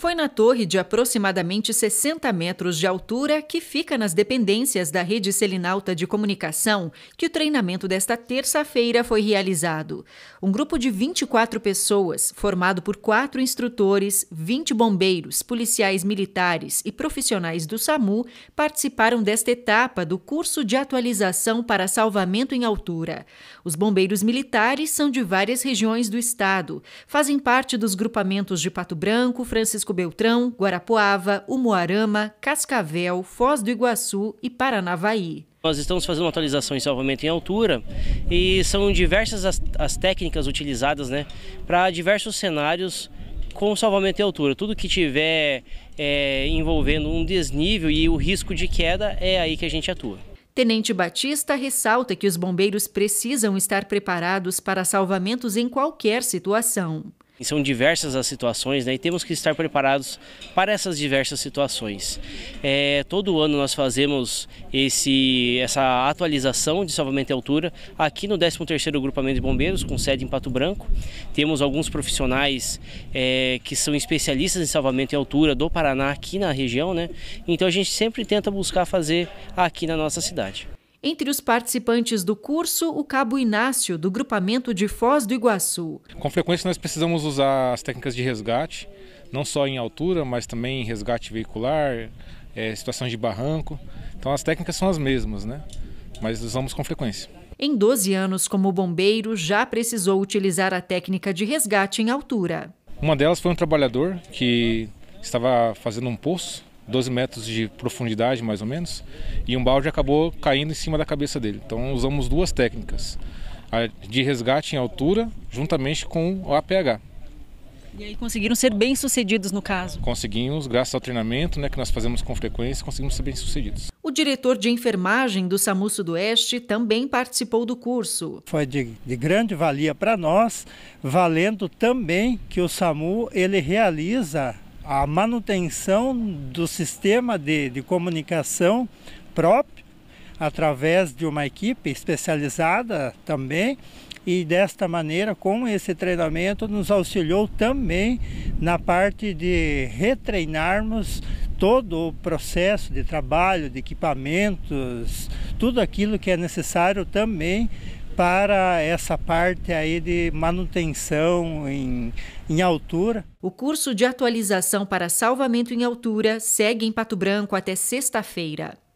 Foi na torre de aproximadamente 60 metros de altura, que fica nas dependências da rede Selinalta de Comunicação, que o treinamento desta terça-feira foi realizado. Um grupo de 24 pessoas, formado por quatro instrutores, 20 bombeiros, policiais militares e profissionais do SAMU, participaram desta etapa do curso de atualização para salvamento em altura. Os bombeiros militares são de várias regiões do estado, fazem parte dos grupamentos de Pato Branco, Francisco Beltrão, Guarapuava, Umuarama, Cascavel, Foz do Iguaçu e Paranavaí. Nós estamos fazendo uma atualização em salvamento em altura e são diversas as, as técnicas utilizadas né, para diversos cenários com salvamento em altura. Tudo que tiver é, envolvendo um desnível e o risco de queda é aí que a gente atua. Tenente Batista ressalta que os bombeiros precisam estar preparados para salvamentos em qualquer situação. E são diversas as situações né, e temos que estar preparados para essas diversas situações. É, todo ano nós fazemos esse, essa atualização de salvamento em altura aqui no 13º Grupamento de Bombeiros, com sede em Pato Branco. Temos alguns profissionais é, que são especialistas em salvamento em altura do Paraná aqui na região. Né? Então a gente sempre tenta buscar fazer aqui na nossa cidade. Entre os participantes do curso, o Cabo Inácio, do grupamento de Foz do Iguaçu. Com frequência nós precisamos usar as técnicas de resgate, não só em altura, mas também em resgate veicular, é, situações de barranco. Então as técnicas são as mesmas, né? Mas usamos com frequência. Em 12 anos como bombeiro, já precisou utilizar a técnica de resgate em altura. Uma delas foi um trabalhador que estava fazendo um poço 12 metros de profundidade, mais ou menos, e um balde acabou caindo em cima da cabeça dele. Então usamos duas técnicas, a de resgate em altura, juntamente com o APH. E aí conseguiram ser bem sucedidos no caso? Conseguimos, graças ao treinamento né, que nós fazemos com frequência, conseguimos ser bem sucedidos. O diretor de enfermagem do SAMU Sudoeste também participou do curso. Foi de, de grande valia para nós, valendo também que o SAMU ele realiza a manutenção do sistema de, de comunicação próprio através de uma equipe especializada também e desta maneira, com esse treinamento, nos auxiliou também na parte de retreinarmos todo o processo de trabalho, de equipamentos, tudo aquilo que é necessário também para essa parte aí de manutenção em, em altura. O curso de atualização para salvamento em altura segue em Pato Branco até sexta-feira.